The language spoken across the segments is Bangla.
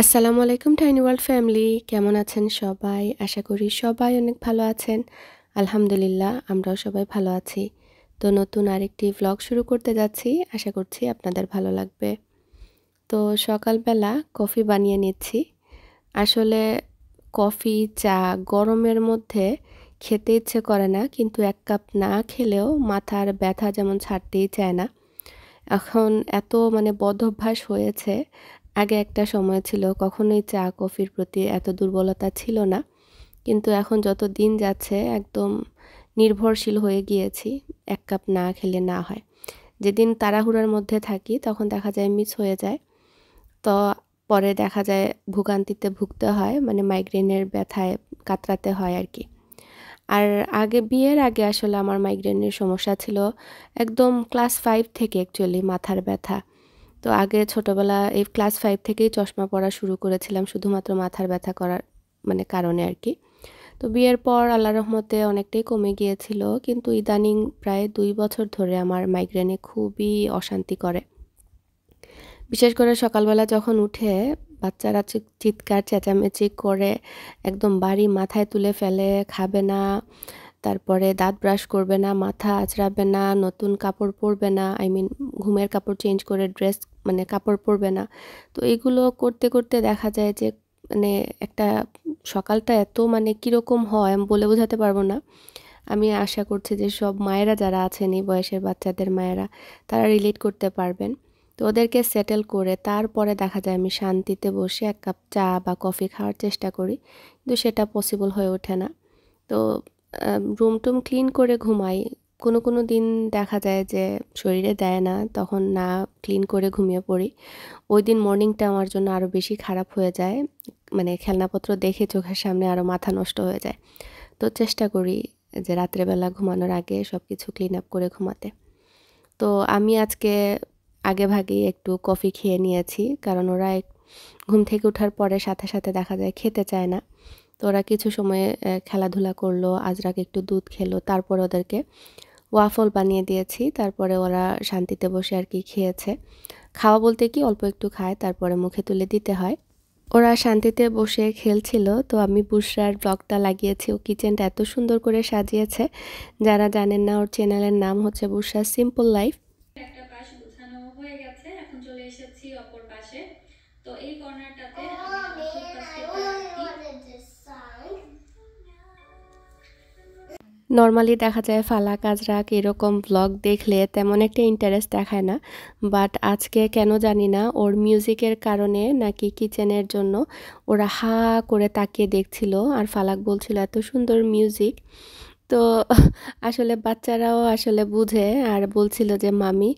আসসালামু আলাইকুম টাইনি ওয়ার্ল্ড ফ্যামিলি কেমন আছেন সবাই আশা করি সবাই অনেক ভালো আছেন আলহামদুলিল্লাহ আমরাও সবাই ভালো আছি তো নতুন আরেকটি ভ্লগ শুরু করতে যাচ্ছি আশা করছি আপনাদের ভালো লাগবে তো সকালবেলা কফি বানিয়ে নিচ্ছি আসলে কফি চা গরমের মধ্যে খেতে ইচ্ছে করে না কিন্তু এক কাপ না খেলেও মাথার ব্যথা যেমন ছাড়তেই চায় না এখন এত মানে বদ অভ্যাস হয়েছে আগে একটা সময় ছিল কখনোই চা কফির প্রতি এত দুর্বলতা ছিল না কিন্তু এখন যত দিন যাচ্ছে একদম নির্ভরশীল হয়ে গিয়েছি এক কাপ না খেলে না হয় যেদিন তাড়াহুড়ার মধ্যে থাকি তখন দেখা যায় মিস হয়ে যায় তো পরে দেখা যায় ভোগান্তিতে ভুগতে হয় মানে মাইগ্রেনের ব্যথায় কাতরাতে হয় আর কি আর আগে বিয়ের আগে আসলে আমার মাইগ্রেনের সমস্যা ছিল একদম ক্লাস ফাইভ থেকে অ্যাকচুয়ালি মাথার ব্যথা তো আগে ছোটোবেলা এই ক্লাস ফাইভ থেকেই চশমা পরা শুরু করেছিলাম শুধুমাত্র মাথার ব্যথা করার মানে কারণে আর কি তো বিয়ের পর আল্লাহ রহমতে অনেকটাই কমে গিয়েছিল কিন্তু ইদানিং প্রায় দুই বছর ধরে আমার মাইগ্রেনে খুবই অশান্তি করে বিশেষ করে সকালবেলা যখন উঠে বাচ্চারা চিৎকার চেঁচামেচি করে একদম বাড়ি মাথায় তুলে ফেলে খাবে না তারপরে দাঁত ব্রাশ করবে না মাথা আচড়াবে না নতুন কাপড় পরবে না আই মিন ঘুমের কাপড় চেঞ্জ করে ড্রেস মানে কাপড় পরবে না তো এগুলো করতে করতে দেখা যায় যে মানে একটা সকালটা এত মানে কীরকম হয় আমি বলে বোঝাতে পারবো না আমি আশা করছি যে সব মায়েরা যারা আছেন এই বয়সের বাচ্চাদের মায়েরা তারা রিলেট করতে পারবেন তো ওদেরকে সেটেল করে তারপরে দেখা যায় আমি শান্তিতে বসে এক কাপ চা বা কফি খাওয়ার চেষ্টা করি কিন্তু সেটা পসিবল হয়ে ওঠে না তো রুম টুম ক্লিন করে ঘুমাই কোনো কোনো দিন দেখা যায় যে শরীরে দেয় না তখন না ক্লিন করে ঘুমিয়ে পড়ি ওই দিন মর্নিংটা আমার জন্য আরও বেশি খারাপ হয়ে যায় মানে খেলনাপত্র দেখে চোখের সামনে আরও মাথা নষ্ট হয়ে যায় তো চেষ্টা করি যে রাত্রেবেলা ঘুমানোর আগে সব কিছু ক্লিন আপ করে ঘুমাতে তো আমি আজকে আগে ভাগেই একটু কফি খেয়ে নিয়েছি কারণ ওরা ঘুম থেকে ওঠার পরে সাথে সাথে দেখা যায় খেতে চায় না তো ওরা কিছু সময়ে খেলাধুলা করলো আজরাক একটু দুধ খেলো তারপর ওদেরকে ওয়াফল বানিয়ে দিয়েছি তারপরে ওরা শান্তিতে বসে আর কি খেয়েছে খাওয়া বলতে কি অল্প একটু খায় তারপরে মুখে তুলে দিতে হয় ওরা শান্তিতে বসে খেলছিল তো আমি বুসরার ব্লগটা লাগিয়েছি ও কিচেনটা এত সুন্দর করে সাজিয়েছে যারা জানেন না ওর চ্যানেলের নাম হচ্ছে বুসরার সিম্পল লাইফ নর্মালি দেখা যায় ফালা কাজরাক এরকম ব্লগ দেখলে তেমন একটা ইন্টারেস্ট দেখায় না বাট আজকে কেন জানি না ওর মিউজিকের কারণে নাকি কিচেনের জন্য ওরা হা করে তাকিয়ে দেখছিল আর ফালাক বলছিল এত সুন্দর মিউজিক তো আসলে বাচ্চারাও আসলে বুঝে আর বলছিল যে মামি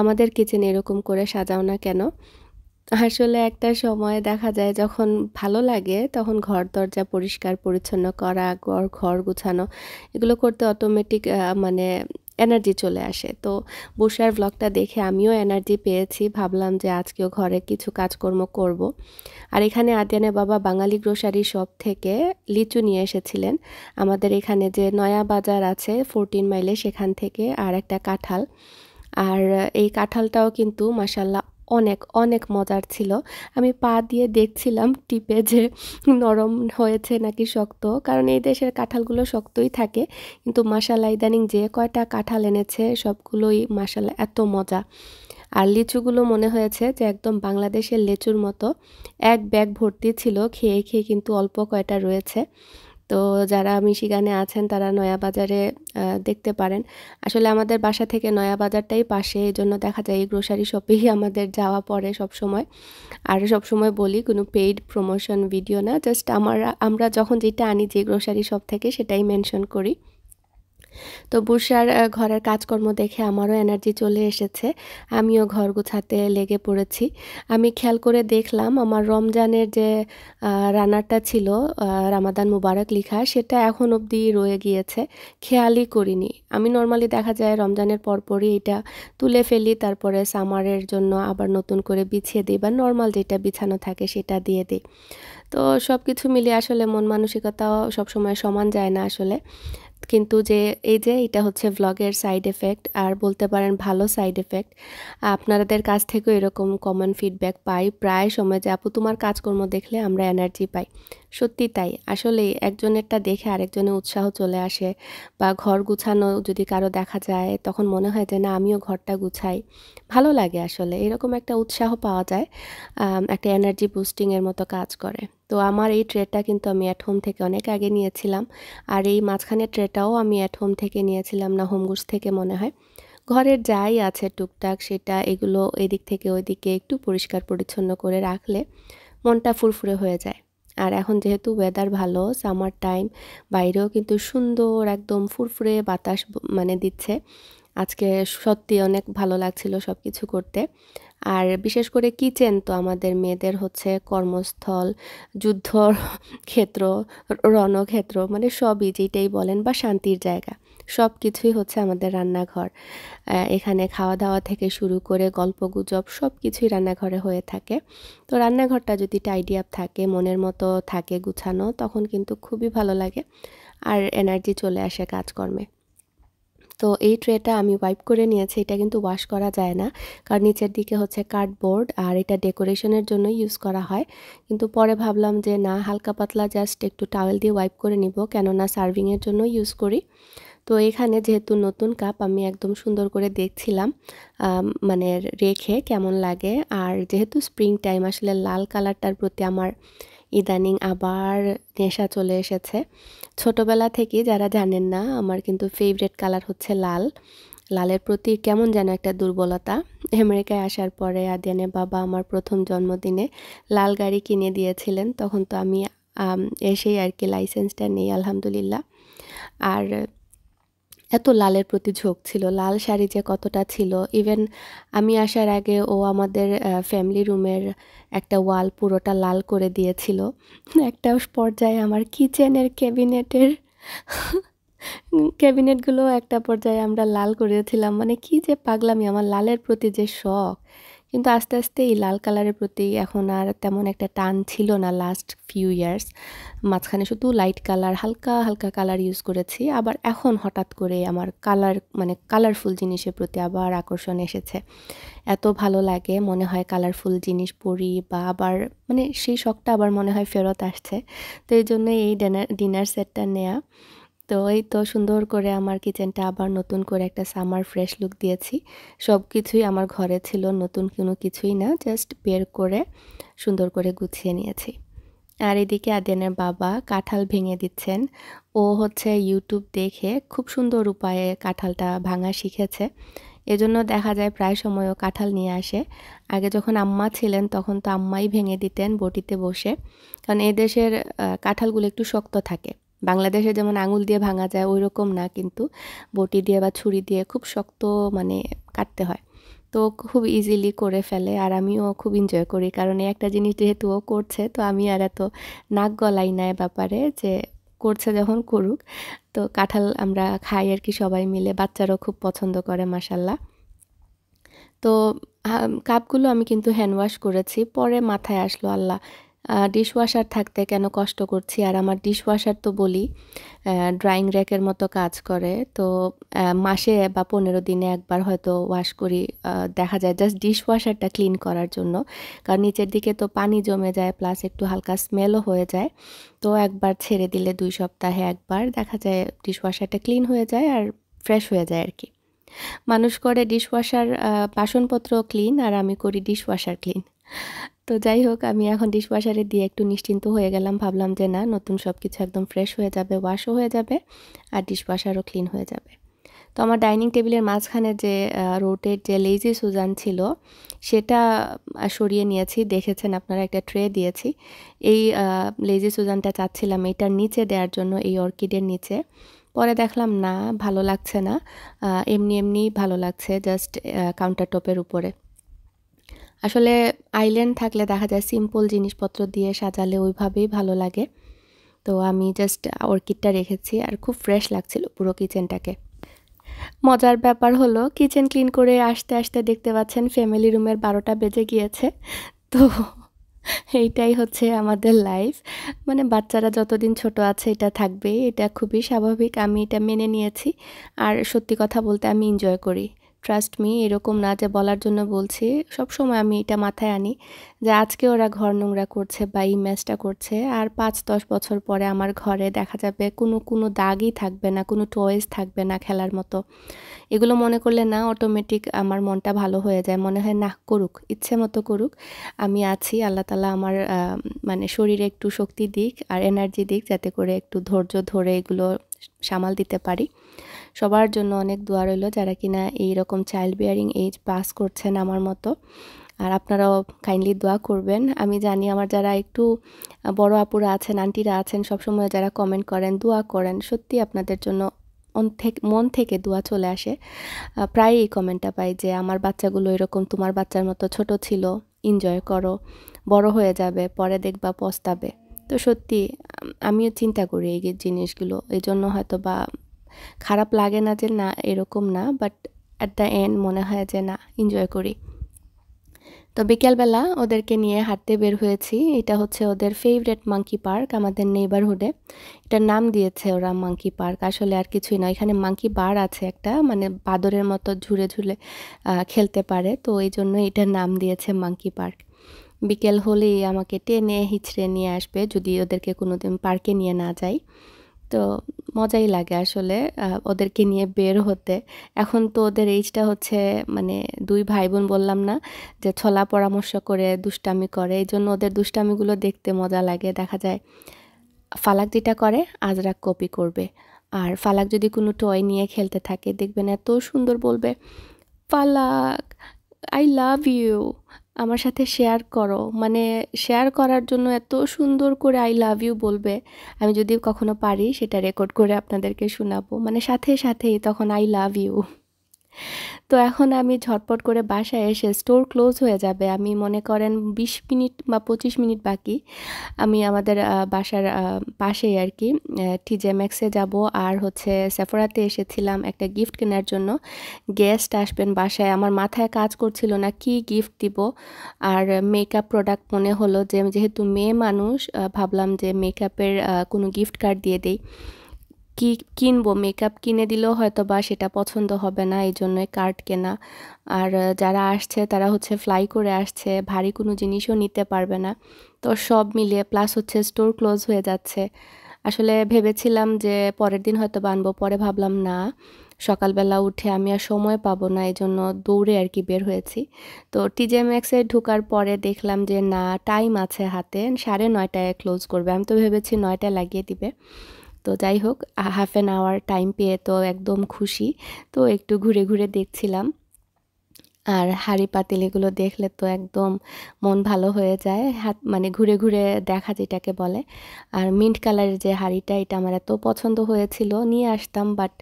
আমাদের কিচেন এরকম করে সাজাও না কেন আসলে একটা সময় দেখা যায় যখন ভালো লাগে তখন ঘর দরজা পরিষ্কার পরিচ্ছন্ন করা ঘর ঘর গুছানো এগুলো করতে অটোমেটিক মানে এনার্জি চলে আসে তো বসার ব্লগটা দেখে আমিও এনার্জি পেয়েছি ভাবলাম যে আজকেও ঘরে কিছু কাজকর্ম করব। আর এখানে আদিয়ানে বাবা বাঙালি গ্রোসারি শপ থেকে লিচু নিয়ে এসেছিলেন আমাদের এখানে যে নয়া বাজার আছে ফোরটিন মাইলে সেখান থেকে আর একটা কাঁঠাল আর এই কাঁঠালটাও কিন্তু মাসাল্লাহ অনেক অনেক মজার ছিল আমি পা দিয়ে দেখছিলাম টিপে যে নরম হয়েছে নাকি শক্ত কারণ এই দেশের কাঁঠালগুলো শক্তই থাকে কিন্তু মাসালা ইদানিং যে কয়টা কাঁঠাল এনেছে সবগুলোই মাসালা এত মজা আর লিচুগুলো মনে হয়েছে যে একদম বাংলাদেশের লেচুর মতো এক ব্যাগ ভর্তি ছিল খেয়ে খেয়ে কিন্তু অল্প কয়টা রয়েছে তো যারা মিশিগানে আছেন তারা নয়াবাজারে দেখতে পারেন আসলে আমাদের বাসা থেকে নয়াবাজারটাই পাশে এই জন্য দেখা যায় এই গ্রোসারি শপেই আমাদের যাওয়া পড়ে সব সময় আর সব সময় বলি কোনো পেইড প্রমোশন ভিডিও না জাস্ট আমার আমরা যখন যেটা আনি যে গ্রোসারি শপ থেকে সেটাই মেনশন করি তো বুসার ঘরের কাজকর্ম দেখে আমারও এনার্জি চলে এসেছে আমিও ঘর গোছাতে লেগে পড়েছি আমি খেয়াল করে দেখলাম আমার রমজানের যে রান্নাটা ছিল রামাদান মুবারক লিখা সেটা এখন অবধি রয়ে গিয়েছে খেয়ালই করিনি আমি নর্মালি দেখা যায় রমজানের পরপরই এটা তুলে ফেলি তারপরে সামারের জন্য আবার নতুন করে বিছিয়ে দিই বা নর্মাল যেটা বিছানো থাকে সেটা দিয়ে দিই তো সব কিছু মিলিয়ে আসলে মন মানসিকতাও সবসময় সমান যায় না আসলে কিন্তু যে এই যে এটা হচ্ছে ভ্লগের সাইড এফেক্ট আর বলতে পারেন ভালো সাইড এফেক্ট আপনাদের কাছ থেকেও এরকম কমন ফিডব্যাক পাই প্রায় সময় যে আপু তোমার কাজকর্ম দেখলে আমরা এনার্জি পাই সত্যি তাই আসলে একজনেরটা দেখে আরেকজনের উৎসাহ চলে আসে বা ঘর গুছানো যদি কারো দেখা যায় তখন মনে হয় যে না আমিও ঘরটা গুছাই ভালো লাগে আসলে এরকম একটা উৎসাহ পাওয়া যায় একটা এনার্জি বুস্টিংয়ের মতো কাজ করে তো আমার এই ট্রেটা কিন্তু আমি অ্যাট হোম থেকে অনেক আগে নিয়েছিলাম আর এই মাঝখানে ট্রেটাও আমি অ্যাট হোম থেকে নিয়েছিলাম না হোমগুস থেকে মনে হয় ঘরের যাই আছে টুকটাক সেটা এগুলো এদিক থেকে ওইদিকে একটু পরিষ্কার পরিচ্ছন্ন করে রাখলে মনটা ফুরফুরে হয়ে যায় আর এখন যেহেতু ওয়েদার ভালো সামার টাইম বাইরেও কিন্তু সুন্দর একদম ফুরফুরে বাতাস মানে দিচ্ছে আজকে সত্যি অনেক ভালো লাগছিল সব কিছু করতে আর বিশেষ করে কিচেন তো আমাদের মেয়েদের হচ্ছে কর্মস্থল যুদ্ধ ক্ষেত্র রণক্ষেত্র মানে সবই যেটাই বলেন বা শান্তির জায়গা সব কিছুই হচ্ছে আমাদের রান্নাঘর এখানে খাওয়া দাওয়া থেকে শুরু করে গল্প গুজব সব কিছুই রান্নাঘরে হয়ে থাকে তো রান্নাঘরটা যদি টাইডি আপ থাকে মনের মতো থাকে গুছানো তখন কিন্তু খুবই ভালো লাগে আর এনার্জি চলে আসে কাজকর্মে তো এই ট্রেটা আমি ওয়াইপ করে নিয়েছি এটা কিন্তু ওয়াশ করা যায় না কারণ নিচের দিকে হচ্ছে কার্ডবোর্ড আর এটা ডেকোরেশনের জন্য ইউজ করা হয় কিন্তু পরে ভাবলাম যে না হালকা পাতলা জাস্ট একটু টাওয়েল দিয়ে ওয়াইপ করে নিব কেননা সার্ভিংয়ের জন্য ইউজ করি তো এখানে যেহেতু নতুন কাপ আমি একদম সুন্দর করে দেখছিলাম মানে রেখে কেমন লাগে আর যেহেতু স্প্রিং টাইম আসলে লাল কালারটার প্রতি আমার ইদানিং আবার নেশা চলে এসেছে ছোটবেলা থেকে যারা জানেন না আমার কিন্তু ফেভারেট কালার হচ্ছে লাল লালের প্রতি কেমন যেন একটা দুর্বলতা আমেরিকায় আসার পরে আদিয়ানে বাবা আমার প্রথম জন্মদিনে লাল গাড়ি কিনে দিয়েছিলেন তখন তো আমি এসেই আর কি লাইসেন্সটা নেই আলহামদুলিল্লাহ আর এত লালের প্রতি ঝোঁক ছিল লাল শাড়ি যে কতটা ছিল ইভেন আমি আসার আগে ও আমাদের ফ্যামিলি রুমের একটা ওয়াল পুরোটা লাল করে দিয়েছিল একটা পর্যায়ে আমার কিচেনের ক্যাবিনেটের ক্যাবিনেটগুলো একটা পর্যায়ে আমরা লাল করেছিলাম মানে কি যে পাগলামি আমার লালের প্রতি যে শখ কিন্তু আস্তে আস্তে এই লাল কালারের প্রতি এখন আর তেমন একটা টান ছিল না লাস্ট ফিউ ইয়ার্স মাঝখানে শুধু লাইট কালার হালকা হালকা কালার ইউজ করেছি আবার এখন হঠাৎ করে আমার কালার মানে কালারফুল জিনিসের প্রতি আবার আকর্ষণ এসেছে এত ভালো লাগে মনে হয় কালারফুল জিনিস পরি বা আবার মানে সেই শখটা আবার মনে হয় ফেরত আসছে তো এই জন্য এই ডিনার ডিনার সেটটা নেয়া তো এই তো সুন্দর করে আমার কিচেনটা আবার নতুন করে একটা সামার ফ্রেশ লুক দিয়েছি সব কিছুই আমার ঘরে ছিল নতুন কোনো কিছুই না জাস্ট বের করে সুন্দর করে গুছিয়ে নিয়েছি আর এদিকে আদেনের বাবা কাঁঠাল ভেঙে দিচ্ছেন ও হচ্ছে ইউটিউব দেখে খুব সুন্দর উপায়ে কাঁঠালটা ভাঙা শিখেছে এজন্য দেখা যায় প্রায় সময়ও কাঁঠাল নিয়ে আসে আগে যখন আম্মা ছিলেন তখন তো আম্মাই ভেঙে দিতেন বটিতে বসে কারণ এদেশের কাঁঠালগুলো একটু শক্ত থাকে বাংলাদেশে যেমন আঙুল দিয়ে ভাঙা যায় ওই রকম না কিন্তু বটি দিয়ে বা ছুরি দিয়ে খুব শক্ত মানে কাটতে হয় তো খুব ইজিলি করে ফেলে আর আমিও খুব এনজয় করি কারণ একটা জিনিস যেহেতু ও করছে তো আমি আর এত নাক গলাই না ব্যাপারে যে করছে যখন করুক তো কাঁঠাল আমরা খাই আর কি সবাই মিলে বাচ্চারাও খুব পছন্দ করে মাসাল্লাহ তো কাপগুলো আমি কিন্তু হ্যান্ড ওয়াশ করেছি পরে মাথায় আসলো আল্লাহ ডিশওয়াশার থাকতে কেন কষ্ট করছি আর আমার ডিশওয়াশার তো বলি ড্রাইং র্যাকের মতো কাজ করে তো মাসে বা পনেরো দিনে একবার হয়তো ওয়াশ করি দেখা যায় জাস্ট ডিশওয়াশারটা ক্লিন করার জন্য কারণ নিচের দিকে তো পানি জমে যায় প্লাস একটু হালকা স্মেলও হয়ে যায় তো একবার ছেড়ে দিলে দুই সপ্তাহে একবার দেখা যায় ডিশওয়াশারটা ক্লিন হয়ে যায় আর ফ্রেশ হয়ে যায় আর কি মানুষ করে ডিশওয়াশার বাসনপত্র ক্লিন আর আমি করি ডিশওয়াশার ক্লিন তো যাই হোক আমি এখন ডিশওয়াশারে দিয়ে একটু নিশ্চিন্ত হয়ে গেলাম ভাবলাম যে না নতুন সব কিছু একদম ফ্রেশ হয়ে যাবে ওয়াশও হয়ে যাবে আর ডিশওয়াশারও ক্লিন হয়ে যাবে তো আমার ডাইনিং টেবিলের মাঝখানে যে রোটের যে লেজি সুজান ছিল সেটা সরিয়ে নিয়েছি দেখেছেন আপনারা একটা ট্রে দিয়েছি এই লেজি সুজানটা চাচ্ছিলাম এটার নিচে দেওয়ার জন্য এই অর্কিডের নিচে পরে দেখলাম না ভালো লাগছে না এমনি এমনি ভালো লাগছে জাস্ট কাউন্টার টপের উপরে আসলে আইল্যান্ড থাকলে দেখা যায় সিম্পল জিনিসপত্র দিয়ে সাজালে ওইভাবেই ভালো লাগে তো আমি জাস্ট অর্কিডটা রেখেছি আর খুব ফ্রেশ লাগছিল পুরো কিচেনটাকে মজার ব্যাপার হলো কিচেন ক্লিন করে আসতে আসতে দেখতে পাচ্ছেন ফ্যামিলি রুমের বারোটা বেজে গিয়েছে তো এইটাই হচ্ছে আমাদের লাইফ মানে বাচ্চারা যতদিন ছোট আছে এটা থাকবে এটা খুবই স্বাভাবিক আমি এটা মেনে নিয়েছি আর সত্যি কথা বলতে আমি এনজয় করি ট্রাস্ট মি এরকম না যে বলার জন্য বলছি সব সময় আমি এটা মাথায় আনি যে আজকে ওরা ঘর নোংরা করছে বা এই ম্যাচটা করছে আর পাঁচ দশ বছর পরে আমার ঘরে দেখা যাবে কোনো কোনো দাগই থাকবে না কোনো টয়েস থাকবে না খেলার মতো এগুলো মনে করলে না অটোমেটিক আমার মনটা ভালো হয়ে যায় মনে হয় না করুক ইচ্ছে মতো করুক আমি আছি আল্লাহ তালা আমার মানে শরীরে একটু শক্তি দিক আর এনার্জি দিক যাতে করে একটু ধৈর্য ধরে এগুলো সামাল দিতে পারি সবার জন্য অনেক দোয়া রইল যারা কিনা এই রকম চাইল্ড বিয়ারিং এজ পাস করছেন আমার মতো আর আপনারাও কাইন্ডলি দোয়া করবেন আমি জানি আমার যারা একটু বড় আপুরা আছেন আন্টিরা আছেন সবসময় যারা কমেন্ট করেন দোয়া করেন সত্যি আপনাদের জন্য মন থেকে দোয়া চলে আসে প্রায় এই কমেন্টটা পাই যে আমার বাচ্চাগুলো এরকম তোমার বাচ্চার মতো ছোট ছিল এনজয় করো বড় হয়ে যাবে পরে দেখবা পস্তাবে তো সত্যি আমিও চিন্তা করি এই জিনিসগুলো এই জন্য হয়তো বা খারাপ লাগে না যে না এরকম না বাট অ্যাট দ্য এন্ড মনে হয় যে না এনজয় করি তো বিকেলবেলা ওদেরকে নিয়ে হাঁটতে বের হয়েছি এটা হচ্ছে ওদের ফেভারেট মাঙ্কি পার্ক আমাদের নেইবারহুডে এটার নাম দিয়েছে ওরা মাঙ্কি পার্ক আসলে আর কিছুই না এখানে মাঙ্কি বার আছে একটা মানে বাদরের মতো ঝুলে ঝুলে খেলতে পারে তো এই জন্য এটার নাম দিয়েছে মাঙ্কি পার্ক বিকেল হলেই আমাকে টেনে হিচড়ে নিয়ে আসবে যদি ওদেরকে কোনো দিন পার্কে নিয়ে না যাই তো মজাই লাগে আসলে ওদেরকে নিয়ে বের হতে এখন তো ওদের এইজটা হচ্ছে মানে দুই ভাই বোন বললাম না যে ছলা পরামর্শ করে দুষ্টামি করে এই জন্য ওদের দুষ্টামিগুলো দেখতে মজা লাগে দেখা যায় ফালাক যেটা করে আজরাক কপি করবে আর ফালাক যদি কোনো টয় নিয়ে খেলতে থাকে দেখবেন এত সুন্দর বলবে ফালাক আই লাভ ইউ আমার সাথে শেয়ার করো মানে শেয়ার করার জন্য এত সুন্দর করে আই লাভ ইউ বলবে আমি যদি কখনো পারি সেটা রেকর্ড করে আপনাদেরকে শোনাবো মানে সাথে সাথেই তখন আই লাভ ইউ তো এখন আমি ঝটপট করে বাসায় এসে স্টোর ক্লোজ হয়ে যাবে আমি মনে করেন ২০ মিনিট বা ২৫ মিনিট বাকি আমি আমাদের বাসার পাশেই আর কি টিজে ম্যাক্সে যাব আর হচ্ছে সেফোরাতে এসেছিলাম একটা গিফট কেনার জন্য গেস্ট আসবেন বাসায় আমার মাথায় কাজ করছিল না কি গিফট দিব আর মেকআপ প্রোডাক্ট মনে হলো যে যেহেতু মেয়ে মানুষ ভাবলাম যে মেকআপের কোনো গিফট কার্ড দিয়ে দেই কি কিনবো মেকআপ কিনে দিলেও হয়তো বা সেটা পছন্দ হবে না এই জন্যই কার্ড কেনা আর যারা আসছে তারা হচ্ছে ফ্লাই করে আসছে ভারী কোনো জিনিসও নিতে পারবে না তো সব মিলিয়ে প্লাস হচ্ছে স্টোর ক্লোজ হয়ে যাচ্ছে আসলে ভেবেছিলাম যে পরের দিন হয়তো বানবো পরে ভাবলাম না সকালবেলা উঠে আমি আর সময় পাবো না এই জন্য দৌড়ে আর কি বের হয়েছি তো টিজে ম্যাক্সে ঢোকার পরে দেখলাম যে না টাইম আছে হাতে সাড়ে নয়টায় ক্লোজ করবে আমি তো ভেবেছি নয়টায় লাগিয়ে দিবে তো যাই হোক হাফ অ্যান আওয়ার টাইম পেয়ে তো একদম খুশি তো একটু ঘুরে ঘুরে দেখছিলাম আর হাড়ি পাতিল এগুলো দেখলে তো একদম মন ভালো হয়ে যায় হাত মানে ঘুরে ঘুরে দেখা যেটাকে বলে আর মিন্ট কালারের যে হাড়িটা এটা আমার এত পছন্দ হয়েছিল নিয়ে আসতাম বাট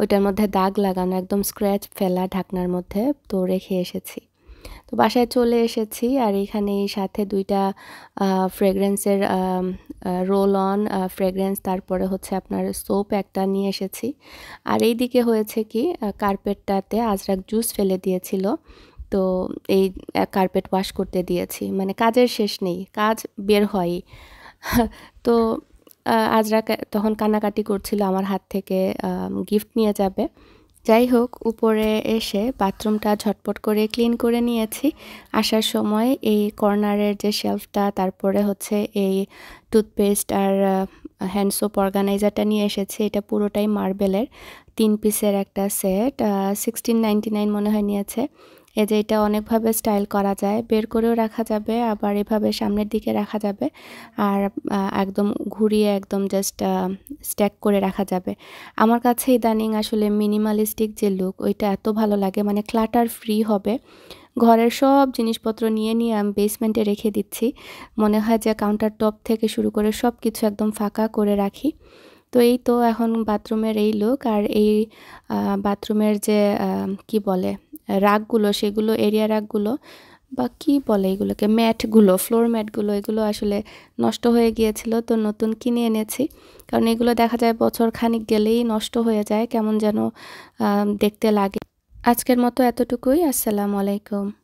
ওইটার মধ্যে দাগ লাগানো একদম স্ক্র্যাচ ফেলা ঢাকনার মধ্যে তো রেখে এসেছি তো বাসায় চলে এসেছি আর এখানে সাথে দুইটা ফ্রেগরেন্সের রোল অন ফ্রেগরেন্স তারপরে হচ্ছে আপনার সোপ একটা নিয়ে এসেছি আর এই দিকে হয়েছে কি কার্পেটটাতে আজরাক জুস ফেলে দিয়েছিল তো এই কার্পেট ওয়াশ করতে দিয়েছি মানে কাজের শেষ নেই কাজ বের হয় তো আজরা তখন কান্নাকাটি করছিল আমার হাত থেকে গিফট নিয়ে যাবে যাই হোক উপরে এসে বাথরুমটা ঝটপট করে ক্লিন করে নিয়েছি আসার সময় এই কর্নারের যে শেলফটা তারপরে হচ্ছে এই টুথপেস্ট আর হ্যান্ড সোপ অর্গানাইজারটা নিয়ে এসেছি এটা পুরোটাই মার্বেলের তিন পিসের একটা সেট সিক্সটিন নাইনটি নাইন মনে হয় নিয়েছে এই যে এটা অনেকভাবে স্টাইল করা যায় বের করেও রাখা যাবে আবার এভাবে সামনের দিকে রাখা যাবে আর একদম ঘুরিয়ে একদম জাস্ট স্ট্যাক করে রাখা যাবে আমার কাছে ইদানিং আসলে মিনিমালিস্টিক যে লুক ওইটা এত ভালো লাগে মানে ক্লাটার ফ্রি হবে ঘরের সব জিনিসপত্র নিয়ে নিয়ে আমি বেসমেন্টে রেখে দিচ্ছি মনে হয় যে কাউন্টার টপ থেকে শুরু করে সব কিছু একদম ফাঁকা করে রাখি তো এই তো এখন বাথরুমের এই লুক আর এই বাথরুমের যে কি বলে রাগগুলো সেগুলো এরিয়া রাগগুলো বা কি বলে এগুলোকে ম্যাটগুলো ফ্লোর ম্যাটগুলো এগুলো আসলে নষ্ট হয়ে গিয়েছিল তো নতুন কিনে এনেছি কারণ এগুলো দেখা যায় বছর খানিক গেলেই নষ্ট হয়ে যায় কেমন যেন দেখতে লাগে আজকের মতো এতটুকুই আসসালামু আলাইকুম